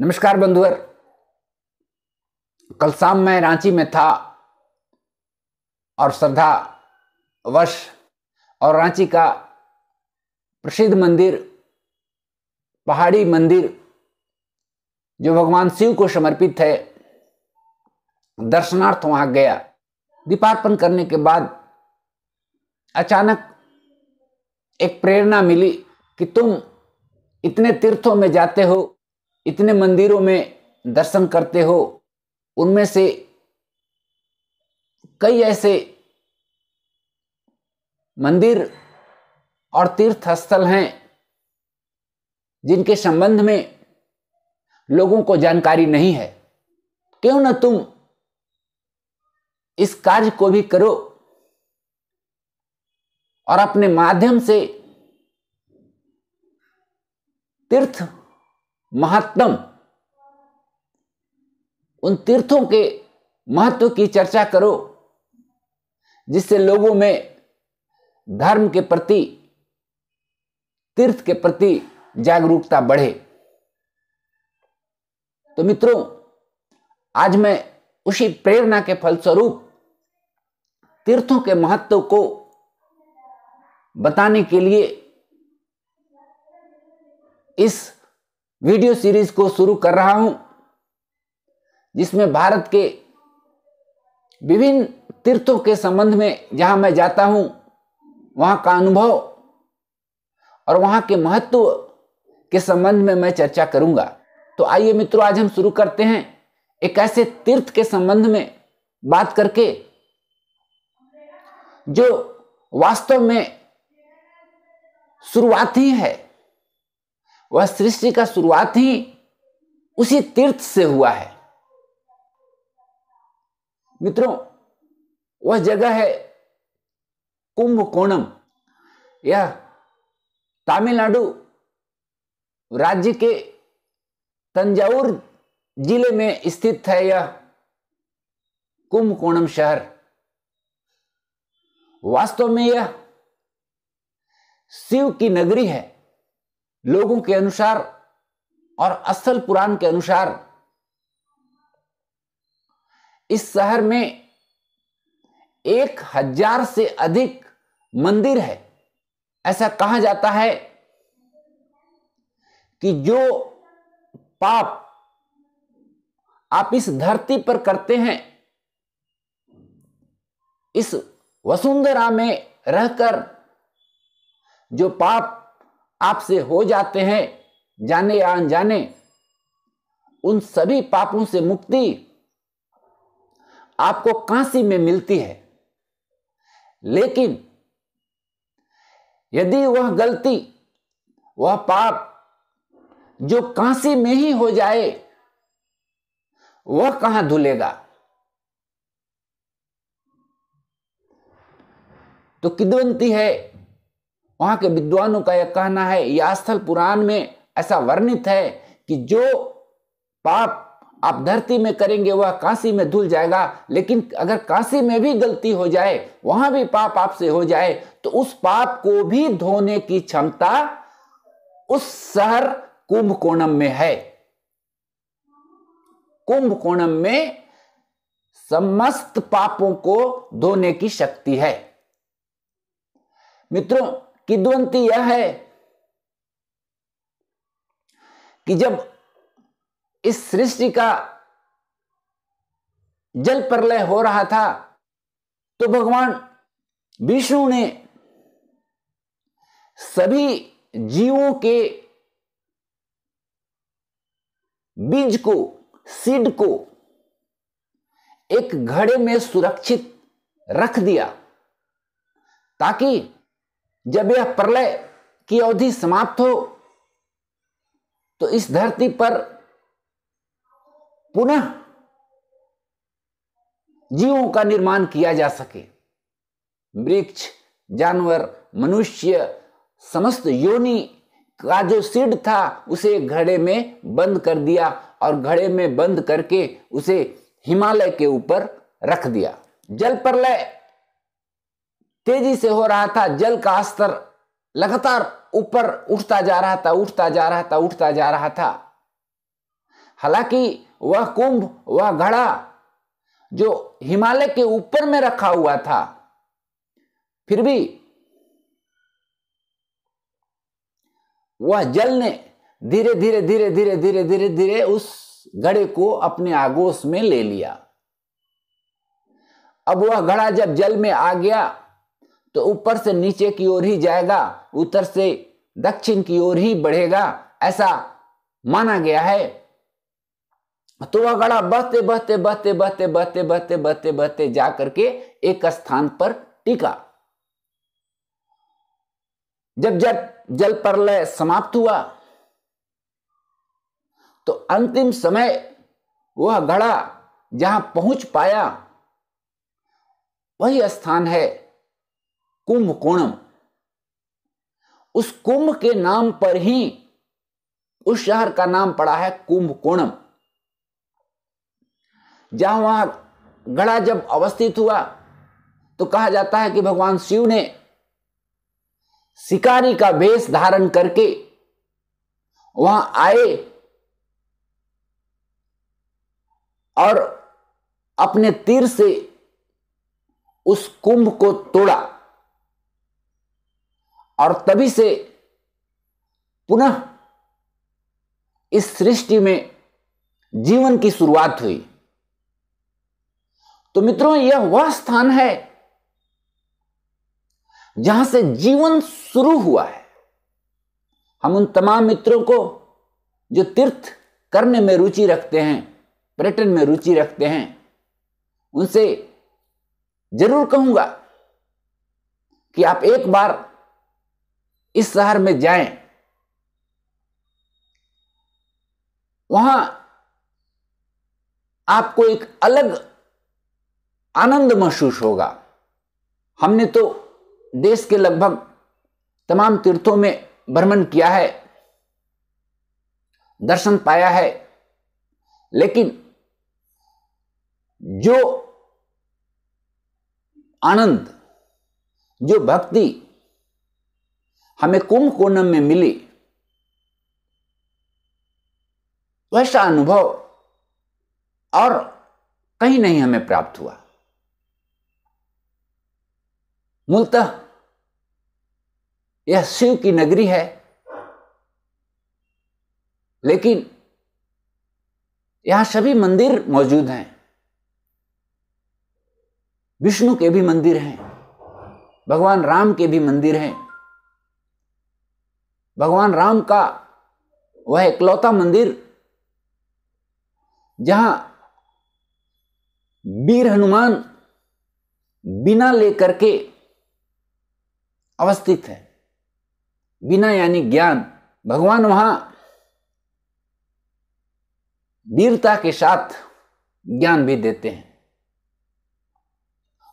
नमस्कार बंधुअर कल शाम मैं रांची में था और श्रद्धा वश और रांची का प्रसिद्ध मंदिर पहाड़ी मंदिर जो भगवान शिव को समर्पित है दर्शनार्थ वहां गया दीपार्पण करने के बाद अचानक एक प्रेरणा मिली कि तुम इतने तीर्थों में जाते हो इतने मंदिरों में दर्शन करते हो उनमें से कई ऐसे मंदिर और तीर्थ स्थल हैं जिनके संबंध में लोगों को जानकारी नहीं है क्यों ना तुम इस कार्य को भी करो और अपने माध्यम से तीर्थ महत्तम उन तीर्थों के महत्व की चर्चा करो जिससे लोगों में धर्म के प्रति तीर्थ के प्रति जागरूकता बढ़े तो मित्रों आज मैं उसी प्रेरणा के फलस्वरूप तीर्थों के महत्व को बताने के लिए इस वीडियो सीरीज को शुरू कर रहा हूं जिसमें भारत के विभिन्न तीर्थों के संबंध में जहां मैं जाता हूं वहां का अनुभव और वहां के महत्व के संबंध में मैं चर्चा करूंगा तो आइए मित्रों आज हम शुरू करते हैं एक ऐसे तीर्थ के संबंध में बात करके जो वास्तव में शुरुआत ही है वह सृष्टि का शुरुआत ही उसी तीर्थ से हुआ है मित्रों वह जगह है कुंभकोणम यह तमिलनाडु राज्य के तंजावुर जिले में स्थित है यह कुंभकोणम शहर वास्तव में यह शिव की नगरी है लोगों के अनुसार और असल पुराण के अनुसार इस शहर में एक हजार से अधिक मंदिर है ऐसा कहा जाता है कि जो पाप आप इस धरती पर करते हैं इस वसुंधरा में रहकर जो पाप आपसे हो जाते हैं जाने या अनजाने उन सभी पापों से मुक्ति आपको कांसी में मिलती है लेकिन यदि वह गलती वह पाप जो कांसी में ही हो जाए वह कहां धुलेगा तो किदवंती है वहां के विद्वानों का यह कहना है यह स्थल पुराण में ऐसा वर्णित है कि जो पाप आप धरती में करेंगे वह काशी में धुल जाएगा लेकिन अगर काशी में भी गलती हो जाए वहां भी पाप आपसे हो जाए तो उस पाप को भी धोने की क्षमता उस शहर कुंभकोणम में है कुंभकोणम में समस्त पापों को धोने की शक्ति है मित्रों किद्वंती यह है कि जब इस सृष्टि का जल प्रलय हो रहा था तो भगवान विष्णु ने सभी जीवों के बीज को सीड को एक घड़े में सुरक्षित रख दिया ताकि जब यह प्रलय की अवधि समाप्त हो तो इस धरती पर पुनः जीवों का निर्माण किया जा सके वृक्ष जानवर मनुष्य समस्त योनि का जो सीड था उसे घड़े में बंद कर दिया और घड़े में बंद करके उसे हिमालय के ऊपर रख दिया जल प्रलय तेजी से हो रहा था जल का स्तर लगातार ऊपर उठता जा रहा था उठता जा रहा था उठता जा रहा था हालांकि वह कुंभ वह घड़ा जो हिमालय के ऊपर में रखा हुआ था फिर भी वह जल ने धीरे धीरे धीरे धीरे धीरे धीरे धीरे उस घड़े को अपने आगोश में ले लिया अब वह घड़ा जब जल में आ गया तो ऊपर से नीचे की ओर ही जाएगा उत्तर से दक्षिण की ओर ही बढ़ेगा ऐसा माना गया है तो वह घड़ा बहते बहते बहते बहते बहते बहते बहते बहते जा करके एक स्थान पर टिका जब जब जल प्रलय समाप्त हुआ तो अंतिम समय वह घड़ा जहां पहुंच पाया वही स्थान है कुंभ कोणम उस कुंभ के नाम पर ही उस शहर का नाम पड़ा है कुंभ कोणम जहां वहां गड़ा जब अवस्थित हुआ तो कहा जाता है कि भगवान शिव ने शिकारी का वेश धारण करके वहां आए और अपने तीर से उस कुंभ को तोड़ा और तभी से पुनः इस सृष्टि में जीवन की शुरुआत हुई तो मित्रों यह वह स्थान है जहां से जीवन शुरू हुआ है हम उन तमाम मित्रों को जो तीर्थ करने में रुचि रखते हैं पर्यटन में रुचि रखते हैं उनसे जरूर कहूंगा कि आप एक बार इस शहर में जाएं वहां आपको एक अलग आनंद महसूस होगा हमने तो देश के लगभग तमाम तीर्थों में भ्रमण किया है दर्शन पाया है लेकिन जो आनंद जो भक्ति हमें कुंभ में मिली वैसा अनुभव और कहीं नहीं हमें प्राप्त हुआ मूलतः यह शिव की नगरी है लेकिन यहां सभी मंदिर मौजूद हैं विष्णु के भी मंदिर हैं भगवान राम के भी मंदिर हैं भगवान राम का वह इकलौता मंदिर जहां वीर हनुमान बिना लेकर के अवस्थित है बिना यानी ज्ञान भगवान वहां वीरता के साथ ज्ञान भी देते हैं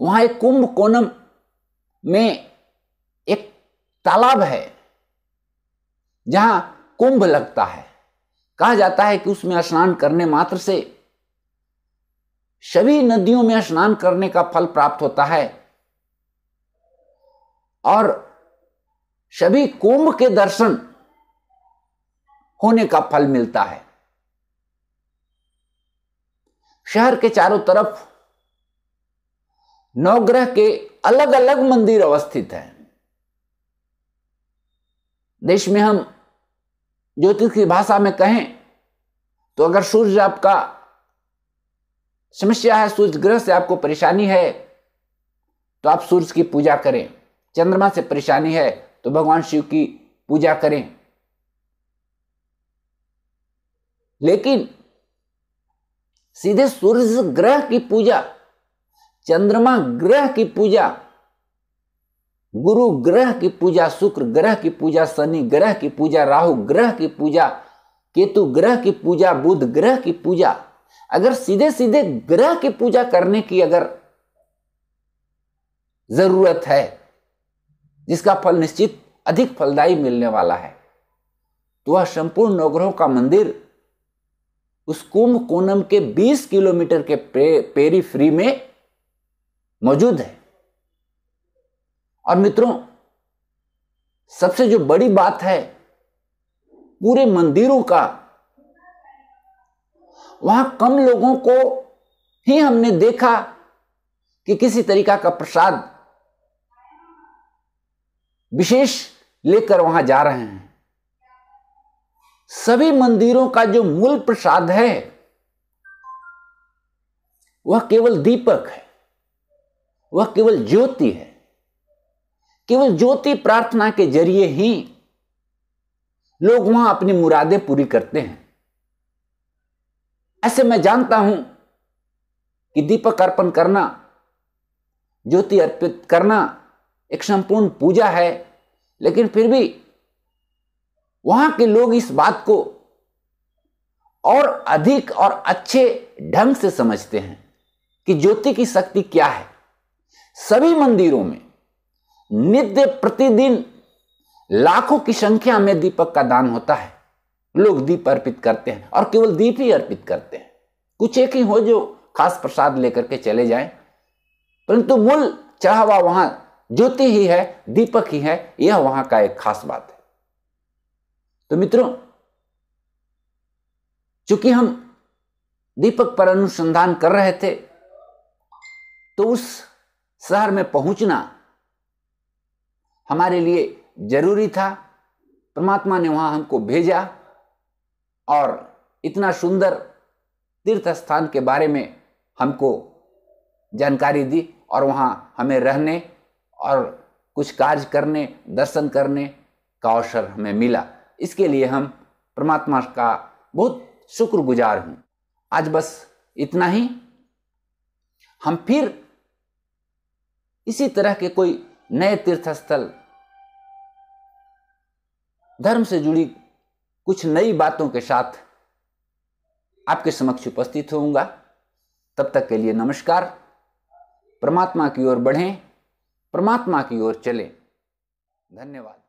वहां एक कुंभ कोनम में एक तालाब है जहां कुंभ लगता है कहा जाता है कि उसमें स्नान करने मात्र से सभी नदियों में स्नान करने का फल प्राप्त होता है और सभी कुंभ के दर्शन होने का फल मिलता है शहर के चारों तरफ नवग्रह के अलग अलग मंदिर अवस्थित हैं देश में हम ज्योतिष की भाषा में कहें तो अगर सूर्य आपका समस्या है सूर्य ग्रह से आपको परेशानी है तो आप सूर्य की पूजा करें चंद्रमा से परेशानी है तो भगवान शिव की पूजा करें लेकिन सीधे सूर्य ग्रह की पूजा चंद्रमा ग्रह की पूजा गुरु ग्रह की पूजा शुक्र ग्रह की पूजा शनि ग्रह की पूजा राहु ग्रह की पूजा केतु ग्रह की पूजा बुध ग्रह की पूजा अगर सीधे सीधे ग्रह की पूजा करने की अगर जरूरत है जिसका फल निश्चित अधिक फलदायी मिलने वाला है तो वह संपूर्ण नवग्रहों का मंदिर उस कुंभ कोनम के 20 किलोमीटर के पेरी फ्री में मौजूद है और मित्रों सबसे जो बड़ी बात है पूरे मंदिरों का वहां कम लोगों को ही हमने देखा कि किसी तरीका का प्रसाद विशेष लेकर वहां जा रहे हैं सभी मंदिरों का जो मूल प्रसाद है वह केवल दीपक है वह केवल ज्योति है केवल ज्योति प्रार्थना के जरिए ही लोग वहां अपनी मुरादें पूरी करते हैं ऐसे मैं जानता हूं कि दीपक अर्पण करना ज्योति अर्पित करना एक संपूर्ण पूजा है लेकिन फिर भी वहां के लोग इस बात को और अधिक और अच्छे ढंग से समझते हैं कि ज्योति की शक्ति क्या है सभी मंदिरों में नित्य प्रतिदिन लाखों की संख्या में दीपक का दान होता है लोग दीप अर्पित करते हैं और केवल दीप ही अर्पित करते हैं कुछ एक ही हो जो खास प्रसाद लेकर के चले जाएं परंतु मूल चढ़ावा वहां ज्योति ही है दीपक ही है यह वहां का एक खास बात है तो मित्रों चूंकि हम दीपक पर अनुसंधान कर रहे थे तो उस शहर में पहुंचना हमारे लिए जरूरी था परमात्मा ने वहाँ हमको भेजा और इतना सुंदर तीर्थ स्थान के बारे में हमको जानकारी दी और वहाँ हमें रहने और कुछ कार्य करने दर्शन करने का अवसर हमें मिला इसके लिए हम परमात्मा का बहुत शुक्रगुजार हूँ आज बस इतना ही हम फिर इसी तरह के कोई नए तीर्थस्थल धर्म से जुड़ी कुछ नई बातों के साथ आपके समक्ष उपस्थित होऊंगा तब तक के लिए नमस्कार परमात्मा की ओर बढ़ें परमात्मा की ओर चलें धन्यवाद